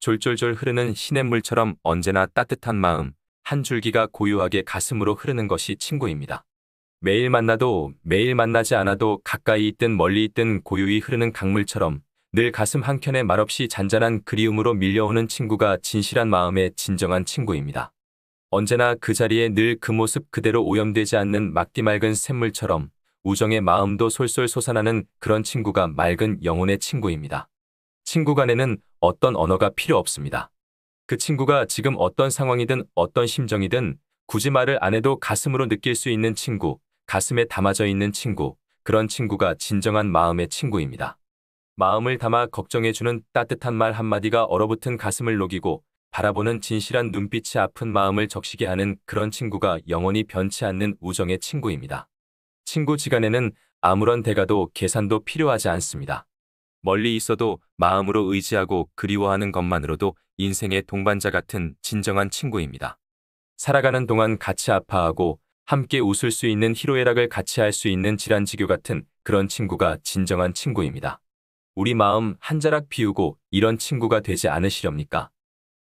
졸졸졸 흐르는 시냇물처럼 언제나 따뜻한 마음, 한 줄기가 고요하게 가슴으로 흐르는 것이 친구입니다. 매일 만나도 매일 만나지 않아도 가까이 있든 멀리 있든 고요히 흐르는 강물처럼 늘 가슴 한켠에 말없이 잔잔한 그리움으로 밀려오는 친구가 진실한 마음의 진정한 친구입니다. 언제나 그 자리에 늘 그 모습 그대로 오염되지 않는 막디 맑은 샘물처럼 우정의 마음도 솔솔 솟아나는 그런 친구가 맑은 영혼의 친구입니다. 친구 간에는 어떤 언어가 필요 없습니다. 그 친구가 지금 어떤 상황이든 어떤 심정이든 굳이 말을 안 해도 가슴으로 느낄 수 있는 친구, 가슴에 담아져 있는 친구, 그런 친구가 진정한 마음의 친구입니다. 마음을 담아 걱정해주는 따뜻한 말 한마디가 얼어붙은 가슴을 녹이고 바라보는 진실한 눈빛이 아픈 마음을 적시게 하는 그런 친구가 영원히 변치 않는 우정의 친구입니다. 친구 지간에는 아무런 대가도 계산도 필요하지 않습니다. 멀리 있어도 마음으로 의지하고 그리워하는 것만으로도 인생의 동반자 같은 진정한 친구입니다. 살아가는 동안 같이 아파하고 함께 웃을 수 있는 희로애락을 같이 할 수 있는 질환지교 같은 그런 친구가 진정한 친구입니다. 우리 마음 한 자락 비우고 이런 친구가 되지 않으시렵니까?